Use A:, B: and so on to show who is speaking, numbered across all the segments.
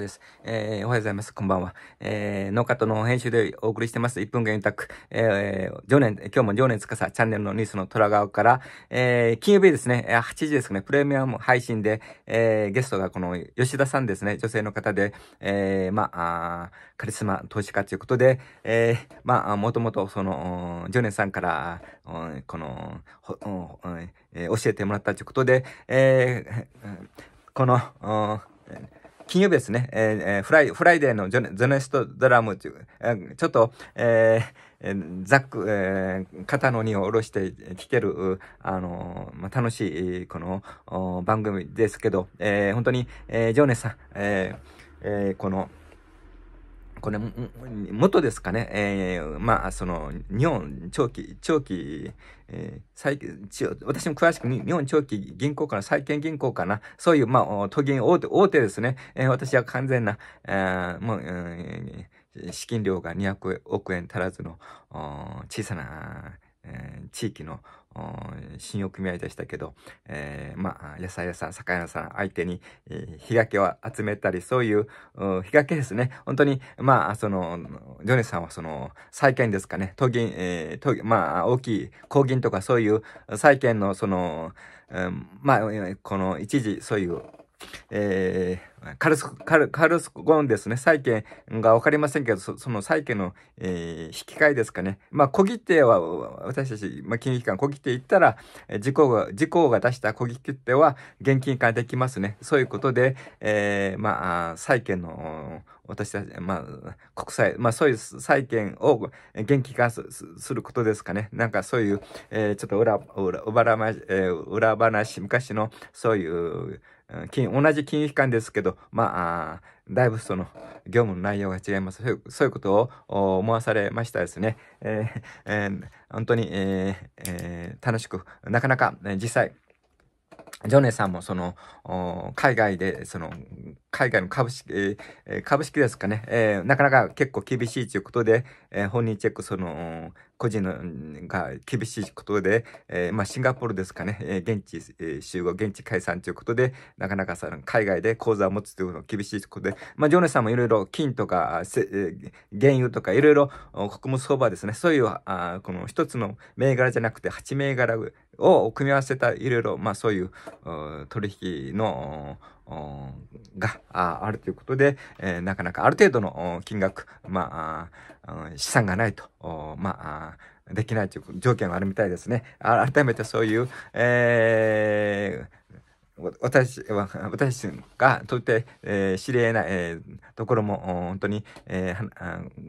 A: です。えー、おはようございます。こんばんは。えー、農家との編集でお送りしてます。1分間委託。えー、常年、今日も常年つかさ、チャンネルのニュースの虎側から、えー、金曜日ですね、8時ですね、プレミアム配信で、えー、ゲストがこの吉田さんですね、女性の方で、えー、まあ、カリスマ投資家ということで、えー、まあ、もともとその、常年さんから、この、教えてもらったということで、えー、この、金曜日ですね、えー、フライ、フライデーのジョネストドラムという、えー、ちょっと、えー、ザック、えー、肩の荷を下ろして聞ける、あのまあ、楽しい、この、番組ですけど、えー、本当に、えー、ジョネさん、えーえー、この、これ、元ですかね、えー、まあ、その、日本長期、長期、えー、再私も詳しく日本長期銀行かな、債券銀行かな、そういう、まあ、都銀大手、大手ですね、えー、私は完全な、えー、もう、えー資金量が200億円足らずの小さなえー、地域の信用組合でしたけど、えー、まあ、野菜屋さん、酒屋さん相手に、えー、日がけを集めたり、そういう、日がけですね。本当に、まあ、その、ジョネさんはその、債券ですかね、当銀、えー、まあ、大きい公銀とかそういう債券の、その、うまあ、この一時、そういう、えー、カルス、カル、カルスゴンですね。債券がわかりませんけど、その債券の、えー、引き換えですかね。まあ、小切手は、私たち、まあ、金融機関小切手行ったら、事故が、事故が出した小切手は現金化できますね。そういうことで、えー、まあ、債券の、私たち、まあ、国債、まあ、そういう債券を現金化することですかね。なんかそういう、えー、ちょっと裏、裏、裏,、え裏話、昔のそういう、金、同じ金融機関ですけど、まあ、だいぶその、業務の内容が違います。そういうことを思わされましたですね。えー、えー、本当に、えー、えー、楽しく、なかなか、ね、実際、ジョネさんもその、海外で、その、海外の株式、えー、株式ですかね、えー、なかなか結構厳しいということで、えー、本人チェック、その、個人のが厳しいことで、えー、まあ、シンガポールですかね、えー、現地、えー、集合、現地解散ということで、なかなかさ海外で口座を持つというのは厳しいことで、まあ、ジョネさんもいろいろ金とか、えー、原油とかいろいろ穀物相場ですね、そういうあこの一つの銘柄じゃなくて8銘柄を組み合わせたいろいろ、そういう取引のがあるということで、えー、なかなかある程度の金額、まあ、資産がないと、まあ、できないという条件があるみたいですね。改めてそういう、えー私は、私がとって、えー、知り得ない、えー、ところも、本当に、え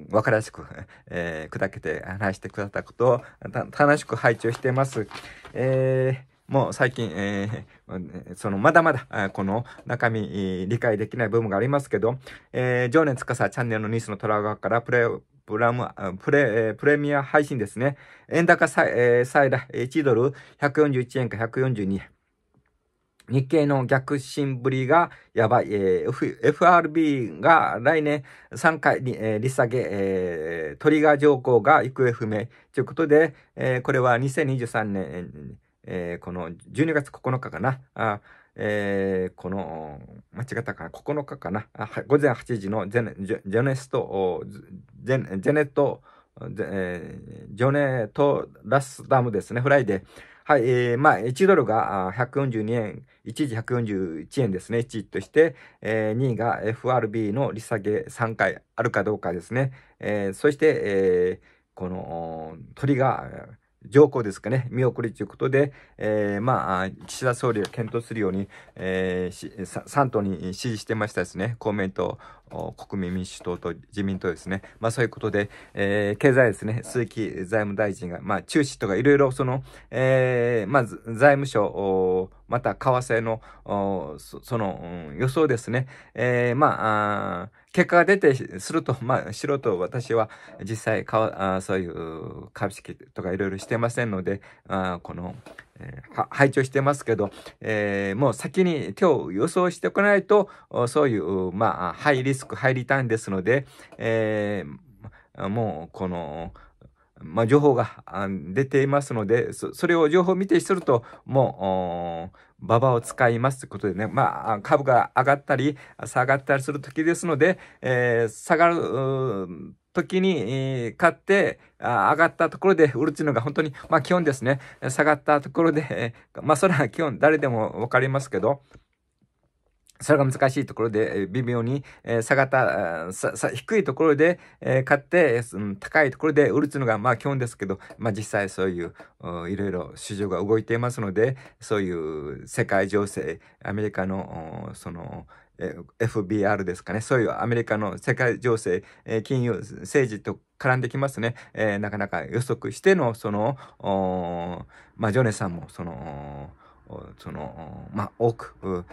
A: ー、からしく、えー、砕けて話してくださったことを、楽しく拝聴しています。えーもう最近、えー、そのまだまだこの中身理解できない部分がありますけど、えー、常年司チャンネルのニュースのトラガーからプレプラム、プレ、プレミア配信ですね。円高最,、えー、最大1ドル141円か142円。日経の逆進ぶりがやばい。えー、FRB が来年3回に、えー、利下げ、えー、トリガー条項が行方不明ということで、えー、これは2023年、えー、この12月9日かな、あえー、この、間違ったかな、9日かな、午前8時のジェネスト、ジェジェネト、えー、ジョネとラスダムですね、フライデー。はい、えー、まあ、1ドルが142円、一時141円ですね、1位として、えー、2位が FRB の利下げ3回あるかどうかですね。えー、そして、えー、この、鳥が、条項ですかね、見送りということで、えー、まあ、岸田総理が検討するように、えー、3党に指示してましたですね、公明党、国民民主党と自民党ですね。まあそういうことで、えー、経済ですね、鈴木財務大臣が、まあ中止とかいろいろその、えー、まず財務省、また為替の、その、うん、予想ですね。えー、まあ結果が出てすると、まあ、素人、私は実際かわあ、そういう株式とかいろいろしてませんので、あこの、えー、拝聴してますけど、えー、もう先に手を予想しておかないと、そういう、まあ、ハイリスク、ハイリターンですので、えー、もう、この、まあ、情報が出ていますので、それを情報を見てすると、もう、馬場を使いますということでね、まあ、株が上がったり、下がったりする時ですので、えー、下がる、時に、えー、買って、あ上がったところで売るっていうのが本当に、まあ基本ですね。下がったところで、えー、まあそれは基本誰でもわかりますけど、それが難しいところで微妙に下がった低いところで買って高いところで売るというのがまあ基本ですけど、まあ、実際そういういろいろ市場が動いていますのでそういう世界情勢アメリカのそのえ FBR ですかね。そういうアメリカの世界情勢、え金融、政治と絡んできますね。えー、なかなか予測しての、その、まあ、ジョネさんも、その、その、まあ、多く、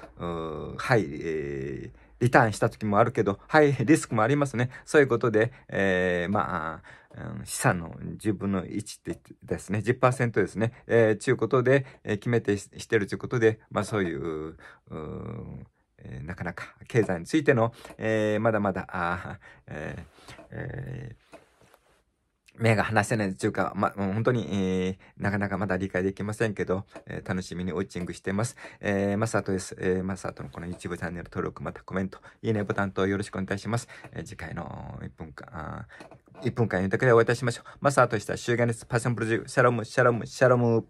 A: はい、えーリターンした時もあるけど、はい、リスクもありますね。そういうことで、えー、まあ、資産の10分の1ってですね、10%ですね、えー、ちゅうことで、えー、決めてしてるということで、まあそういう、うえー、なかなか経済についての、えー、まだまだ、あえーえー目が離せないというか、ま、本当に、えー、なかなかまだ理解できませんけど、えー、楽しみにウォッチングしてます。えー、マサトです。えー、マサトのこの YouTube チャンネル登録、またコメント、いいねボタンとよろしくお願いします。えー、次回の1分間、1分間にでお会いいたしましょう。マサトでした。終言熱パッションプロジェクト、シャロム、シャロム、シャロム。